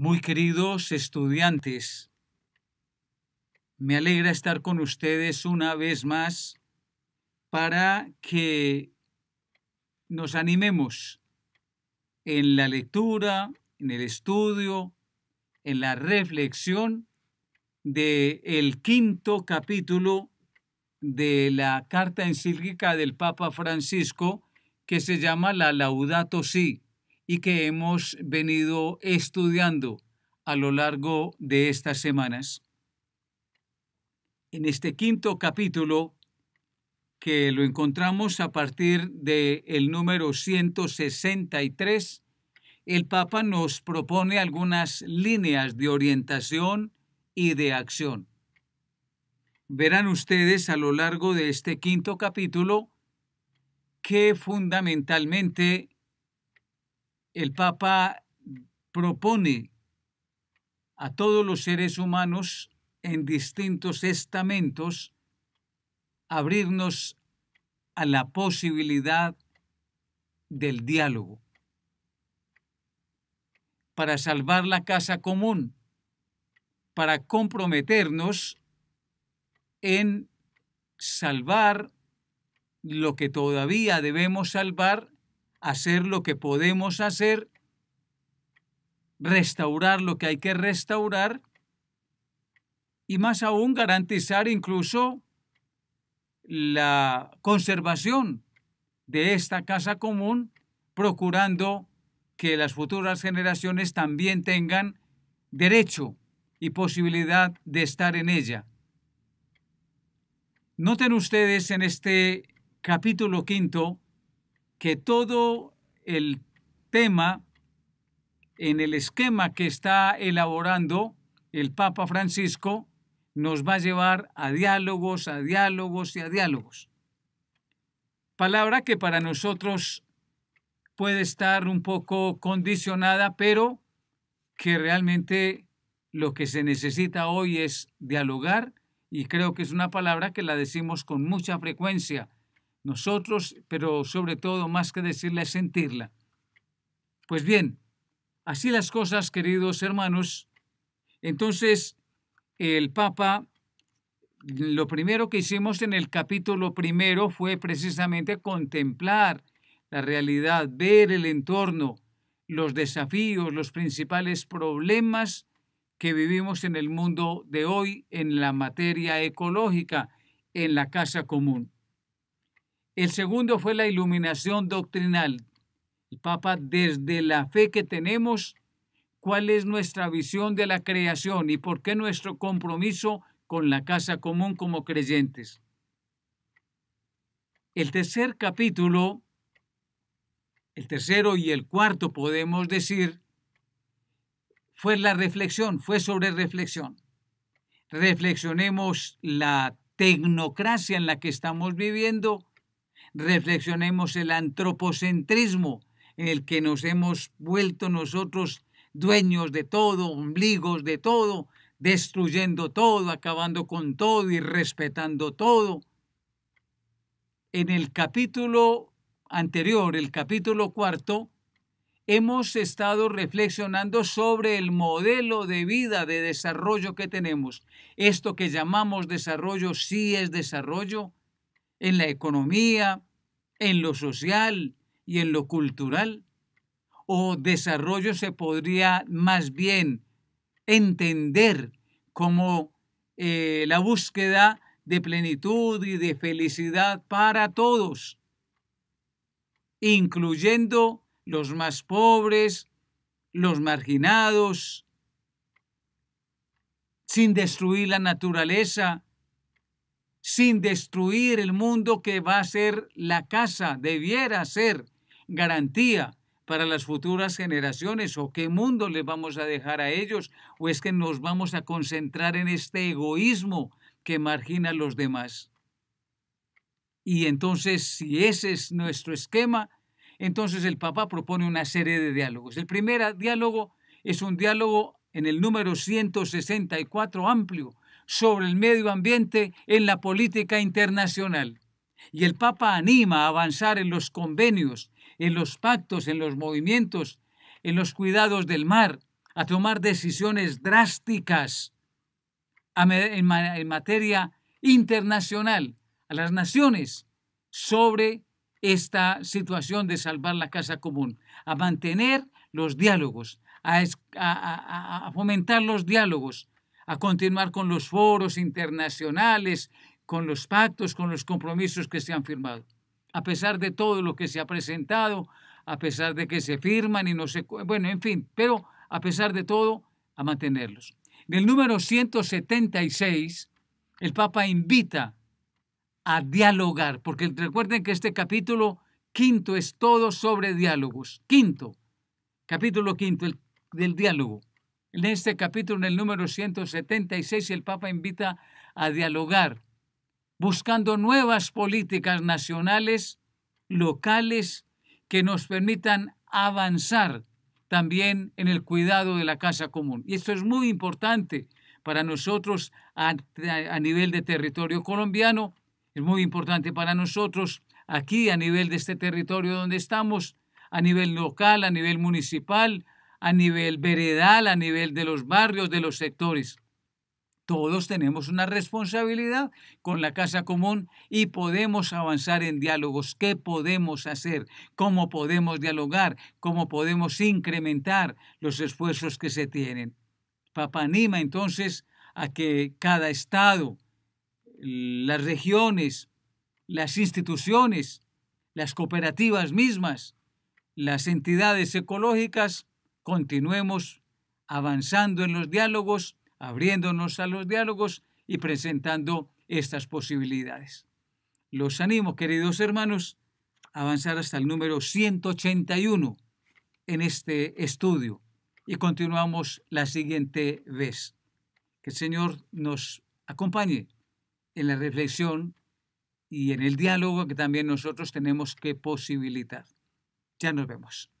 Muy queridos estudiantes, me alegra estar con ustedes una vez más para que nos animemos en la lectura, en el estudio, en la reflexión del quinto capítulo de la carta encíclica del Papa Francisco que se llama la Laudato Si y que hemos venido estudiando a lo largo de estas semanas. En este quinto capítulo, que lo encontramos a partir del el número 163, el Papa nos propone algunas líneas de orientación y de acción. Verán ustedes a lo largo de este quinto capítulo que fundamentalmente el Papa propone a todos los seres humanos en distintos estamentos abrirnos a la posibilidad del diálogo para salvar la casa común, para comprometernos en salvar lo que todavía debemos salvar hacer lo que podemos hacer, restaurar lo que hay que restaurar y más aún garantizar incluso la conservación de esta casa común, procurando que las futuras generaciones también tengan derecho y posibilidad de estar en ella. Noten ustedes en este capítulo quinto que todo el tema en el esquema que está elaborando el Papa Francisco nos va a llevar a diálogos, a diálogos y a diálogos. Palabra que para nosotros puede estar un poco condicionada, pero que realmente lo que se necesita hoy es dialogar y creo que es una palabra que la decimos con mucha frecuencia, nosotros, pero sobre todo más que decirla es sentirla. Pues bien, así las cosas, queridos hermanos. Entonces, el Papa, lo primero que hicimos en el capítulo primero fue precisamente contemplar la realidad, ver el entorno, los desafíos, los principales problemas que vivimos en el mundo de hoy en la materia ecológica, en la casa común. El segundo fue la iluminación doctrinal. El Papa, desde la fe que tenemos, cuál es nuestra visión de la creación y por qué nuestro compromiso con la casa común como creyentes. El tercer capítulo, el tercero y el cuarto podemos decir, fue la reflexión, fue sobre reflexión. Reflexionemos la tecnocracia en la que estamos viviendo reflexionemos el antropocentrismo en el que nos hemos vuelto nosotros dueños de todo, ombligos de todo, destruyendo todo, acabando con todo y respetando todo. En el capítulo anterior, el capítulo cuarto, hemos estado reflexionando sobre el modelo de vida de desarrollo que tenemos. Esto que llamamos desarrollo sí es desarrollo en la economía, en lo social y en lo cultural? ¿O desarrollo se podría más bien entender como eh, la búsqueda de plenitud y de felicidad para todos, incluyendo los más pobres, los marginados, sin destruir la naturaleza, sin destruir el mundo que va a ser la casa, debiera ser garantía para las futuras generaciones o qué mundo le vamos a dejar a ellos o es que nos vamos a concentrar en este egoísmo que margina a los demás. Y entonces, si ese es nuestro esquema, entonces el Papa propone una serie de diálogos. El primer diálogo es un diálogo en el número 164 amplio sobre el medio ambiente en la política internacional. Y el Papa anima a avanzar en los convenios, en los pactos, en los movimientos, en los cuidados del mar, a tomar decisiones drásticas en materia internacional a las naciones sobre esta situación de salvar la casa común, a mantener los diálogos, a, fomentar los diálogos, a continuar con los foros internacionales, con los pactos, con los compromisos que se han firmado. A pesar de todo lo que se ha presentado, a pesar de que se firman y no se... Bueno, en fin, pero a pesar de todo, a mantenerlos. En el número 176, el Papa invita a dialogar, porque recuerden que este capítulo quinto es todo sobre diálogos. Quinto, capítulo quinto del diálogo. En este capítulo, en el número 176, el Papa invita a dialogar, buscando nuevas políticas nacionales, locales, que nos permitan avanzar también en el cuidado de la casa común. Y esto es muy importante para nosotros a, nivel de territorio colombiano, es muy importante para nosotros aquí a nivel de este territorio donde estamos, a nivel local, a nivel municipal, a nivel veredal, a nivel de los barrios, de los sectores. Todos tenemos una responsabilidad con la casa común y podemos avanzar en diálogos. ¿Qué podemos hacer? ¿Cómo podemos dialogar? ¿Cómo podemos incrementar los esfuerzos que se tienen? Papa anima entonces a que cada estado, las regiones, las instituciones, las cooperativas mismas, las entidades ecológicas continuemos avanzando en los diálogos, abriéndonos a los diálogos y presentando estas posibilidades. Los animo, queridos hermanos, a avanzar hasta el número 181 en este estudio y continuamos la siguiente vez. Que el Señor nos acompañe en la reflexión y en el diálogo que también nosotros tenemos que posibilitar. Ya nos vemos.